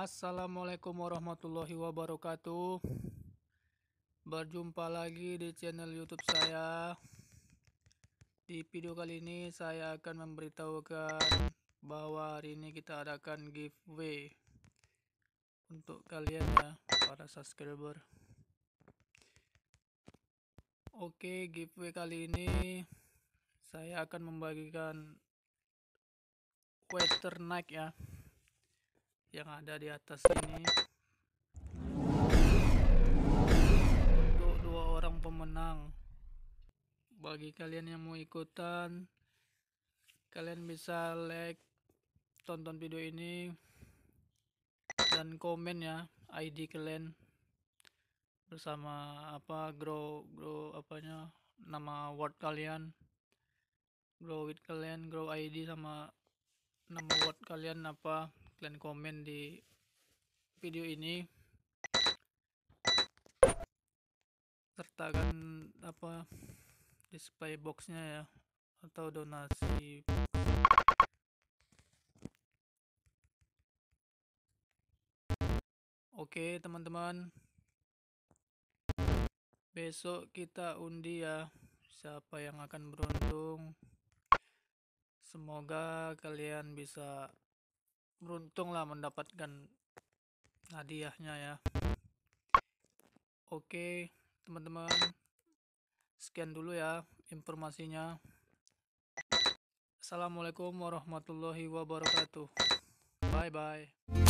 Assalamualaikum warahmatullahi wabarakatuh Berjumpa lagi di channel youtube saya Di video kali ini saya akan memberitahukan Bahwa hari ini kita adakan giveaway Untuk kalian ya para subscriber Oke giveaway kali ini Saya akan membagikan Western Nike ya yang ada di atas ini untuk dua orang pemenang bagi kalian yang mau ikutan kalian bisa like tonton video ini dan komen ya ID kalian bersama apa grow grow apanya nama word kalian grow with kalian grow ID sama nama word kalian apa kalian komen di video ini sertakan apa display boxnya ya atau donasi oke teman-teman besok kita undi ya siapa yang akan beruntung semoga kalian bisa beruntung lah mendapatkan hadiahnya ya oke teman-teman sekian dulu ya informasinya Assalamualaikum warahmatullahi wabarakatuh bye bye